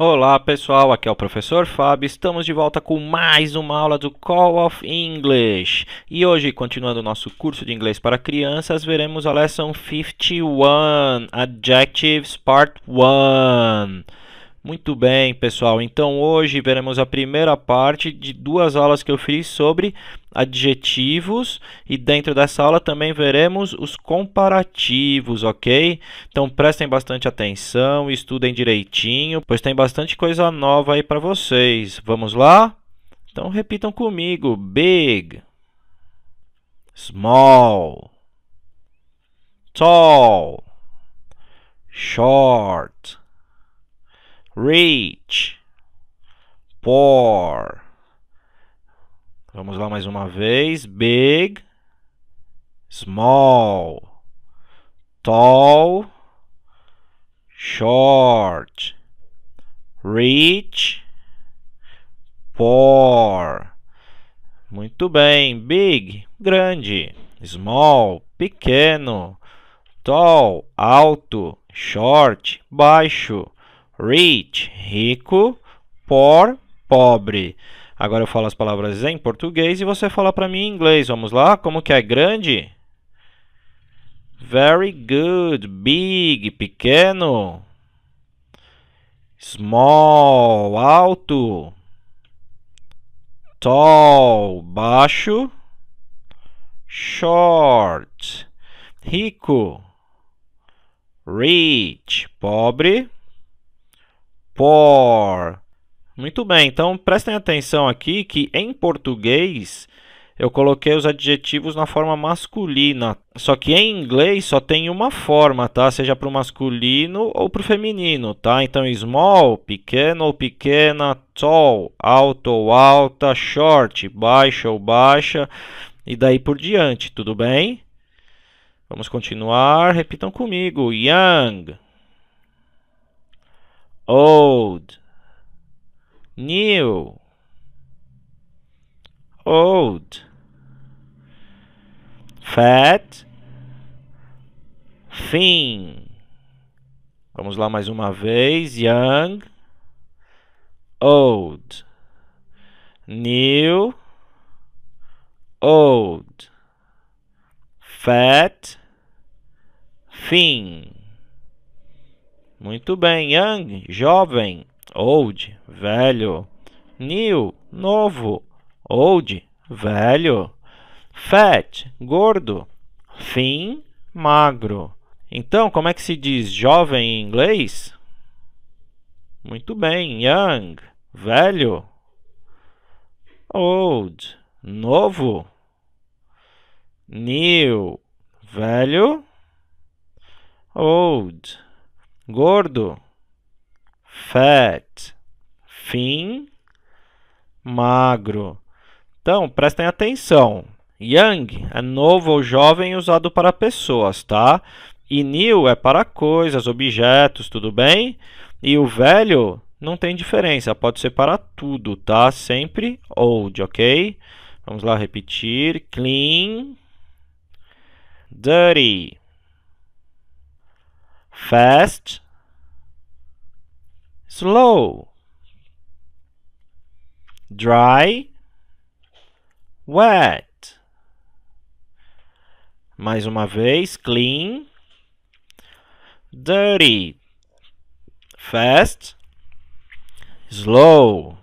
Olá pessoal, aqui é o professor Fábio. Estamos de volta com mais uma aula do Call of English. E hoje, continuando o nosso curso de inglês para crianças, veremos a lesson 51, Adjectives Part 1. Muito bem, pessoal. Então hoje veremos a primeira parte de duas aulas que eu fiz sobre adjetivos e dentro dessa aula também veremos os comparativos, ok? Então prestem bastante atenção, estudem direitinho, pois tem bastante coisa nova aí para vocês. Vamos lá? Então repitam comigo: big, small, tall, short rich, poor. Vamos lá mais uma vez. Big, small, tall, short, rich, poor. Muito bem. Big, grande, small, pequeno, tall, alto, short, baixo Rich, rico. Poor, pobre. Agora eu falo as palavras em português e você fala para mim em inglês. Vamos lá? Como que é? Grande? Very good. Big, pequeno. Small, alto. Tall, baixo. Short, rico. Rich, pobre por. Muito bem, então prestem atenção aqui que em português eu coloquei os adjetivos na forma masculina. Só que em inglês só tem uma forma, tá? Seja para o masculino ou para o feminino, tá? Então, small, pequeno ou pequena, tall, alto ou alta, short, baixa ou baixa, e daí por diante, tudo bem? Vamos continuar. Repitam comigo: young, old, new, old, fat, thin. Vamos lá mais uma vez. Young, old, new, old, fat, thin. Muito bem. Young, jovem. Old, velho. New, novo. Old, velho. Fat, gordo. Thin, magro. Então, como é que se diz jovem em inglês? Muito bem. Young, velho. Old, novo. New, velho. Old, gordo, fat, thin, magro. Então, prestem atenção. Young é novo ou jovem usado para pessoas, tá? E new é para coisas, objetos, tudo bem? E o velho não tem diferença, pode ser para tudo, tá? Sempre old, ok? Vamos lá repetir. Clean, dirty fast, slow, dry, wet. Mais uma vez, clean, dirty, fast, slow,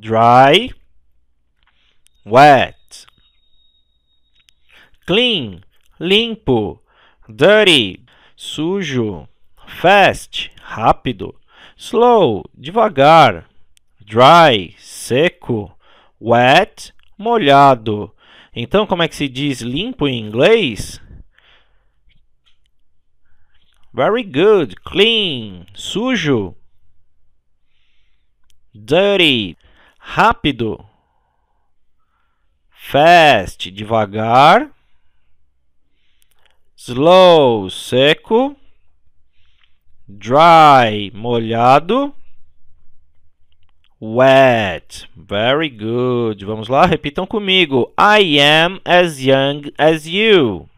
dry, wet. Clean, limpo, dirty, sujo, fast, rápido, slow, devagar, dry, seco, wet, molhado. Então, como é que se diz limpo em inglês? Very good, clean, sujo, dirty, rápido, fast, devagar, slow, seco seco, dry, molhado, wet. Very good. Vamos lá, repitam comigo. I am as young as you.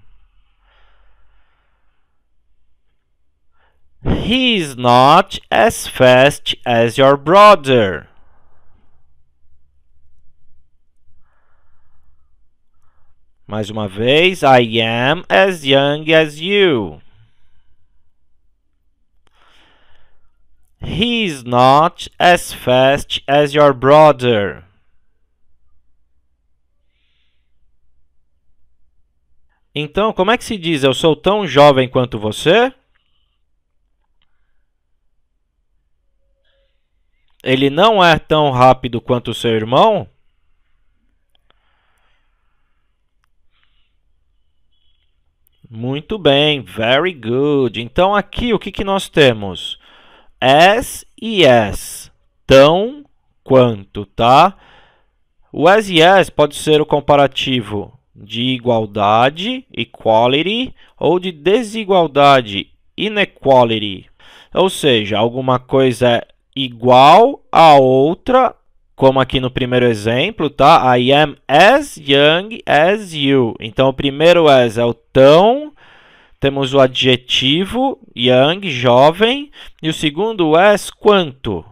He's not as fast as your brother. Mais uma vez, I am as young as you. He is not as fast as your brother. Então, como é que se diz eu sou tão jovem quanto você? Ele não é tão rápido quanto seu irmão? Muito bem, very good. Então aqui o que, que nós temos? as e as, tão quanto, tá? O as e as pode ser o comparativo de igualdade, equality, ou de desigualdade, inequality. Ou seja, alguma coisa é igual a outra, como aqui no primeiro exemplo, tá? I am as young as you. Então, o primeiro as é o tão temos o adjetivo young, jovem, e o segundo é quanto,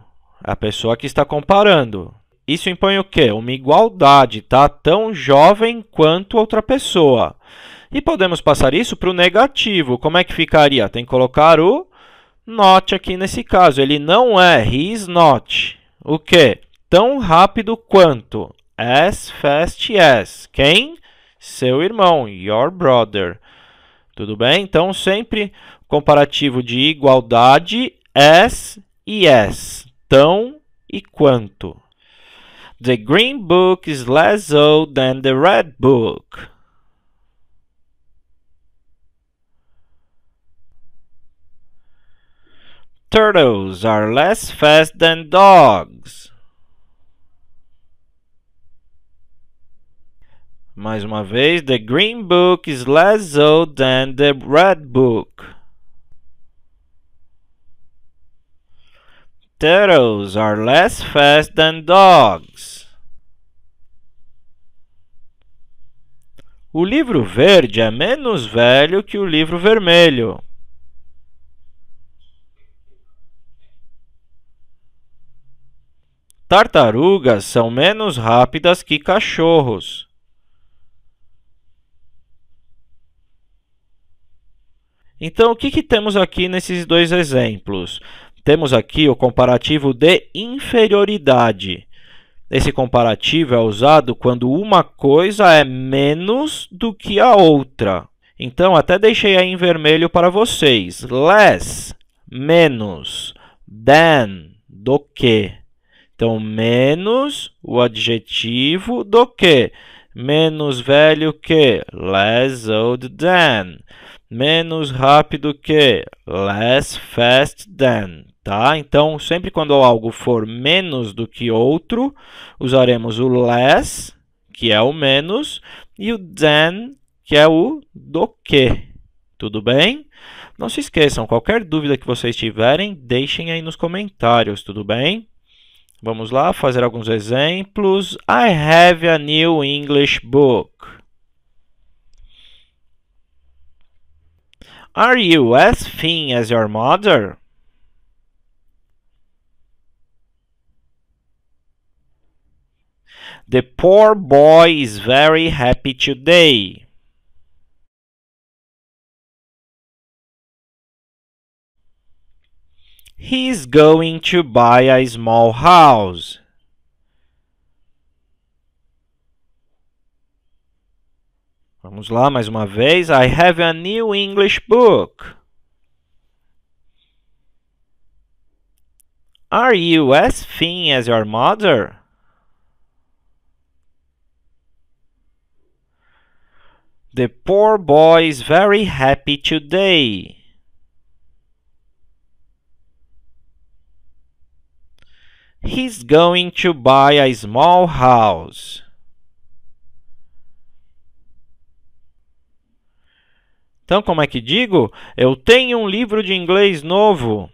a pessoa que está comparando. Isso impõe o quê? Uma igualdade, tá? Tão jovem quanto outra pessoa. E podemos passar isso para o negativo. Como é que ficaria? Tem que colocar o not aqui nesse caso. Ele não é. He is not. O quê? Tão rápido quanto. As fast as. Quem? Seu irmão. Your brother. Tudo bem? Então, sempre comparativo de igualdade, as e as, tão e quanto. The green book is less old than the red book. Turtles are less fast than dogs. Mais uma vez, The Green Book is less old than the Red Book. Turtles are less fast than dogs. O livro verde é menos velho que o livro vermelho. Tartarugas são menos rápidas que cachorros. Então, o que, que temos aqui nesses dois exemplos? Temos aqui o comparativo de inferioridade. Esse comparativo é usado quando uma coisa é menos do que a outra. Então, até deixei aí em vermelho para vocês. Less, menos, than, do que. Então, menos o adjetivo do que. Menos velho que, less old than menos rápido que, less fast than, tá? Então, sempre quando algo for menos do que outro, usaremos o less, que é o menos, e o than, que é o do que. Tudo bem? Não se esqueçam, qualquer dúvida que vocês tiverem, deixem aí nos comentários, tudo bem? Vamos lá fazer alguns exemplos. I have a new English book. Are you as thin as your mother? The poor boy is very happy today. He is going to buy a small house. Vamos lá mais uma vez. I have a new English book. Are you as thin as your mother? The poor boy is very happy today. He's going to buy a small house. Então, como é que digo? Eu tenho um livro de inglês novo.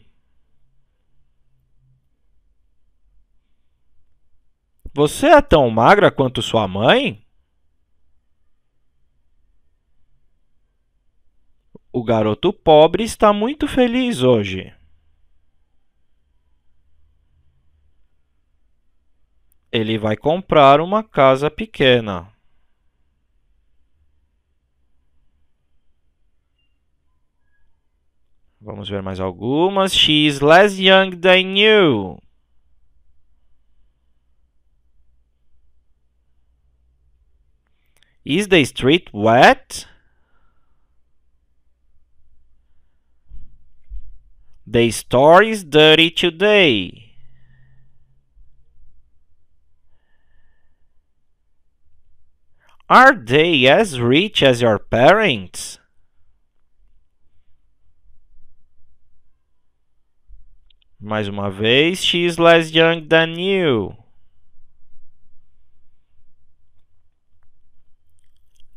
Você é tão magra quanto sua mãe? O garoto pobre está muito feliz hoje. Ele vai comprar uma casa pequena. Vamos ver mais algumas. She is less young than you. Is the street wet? The store is dirty today. Are they as rich as your parents? Mais uma vez, she is less young than you.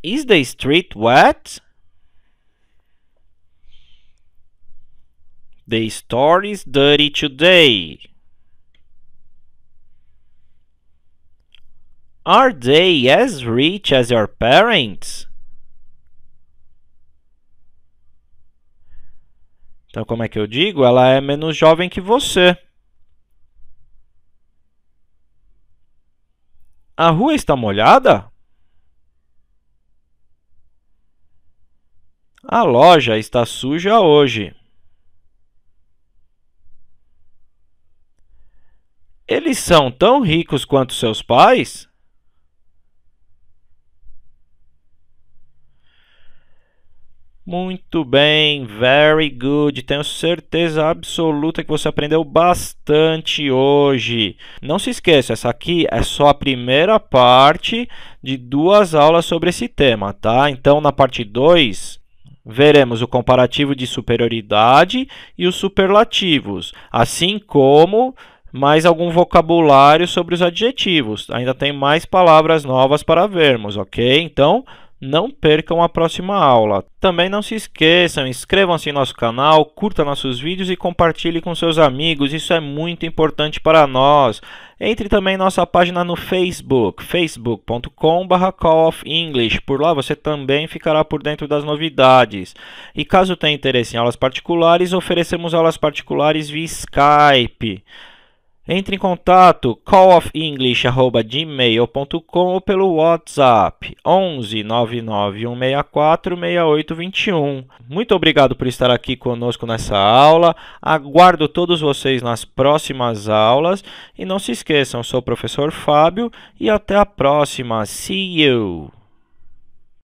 Is the street wet? The store is dirty today. Are they as rich as your parents? Então, como é que eu digo? Ela é menos jovem que você. A rua está molhada? A loja está suja hoje. Eles são tão ricos quanto seus pais? Muito bem, very good. Tenho certeza absoluta que você aprendeu bastante hoje. Não se esqueça, essa aqui é só a primeira parte de duas aulas sobre esse tema, tá? Então, na parte 2, veremos o comparativo de superioridade e os superlativos, assim como mais algum vocabulário sobre os adjetivos. Ainda tem mais palavras novas para vermos, ok? Então, não percam a próxima aula. Também não se esqueçam, inscrevam-se em nosso canal, curta nossos vídeos e compartilhe com seus amigos, isso é muito importante para nós. Entre também em nossa página no Facebook, facebookcom English. Por lá você também ficará por dentro das novidades. E caso tenha interesse em aulas particulares, oferecemos aulas particulares via Skype. Entre em contato callofenglish@gmail.com ou pelo WhatsApp 11 99164 6821. Muito obrigado por estar aqui conosco nessa aula. Aguardo todos vocês nas próximas aulas e não se esqueçam, sou o professor Fábio e até a próxima. See you.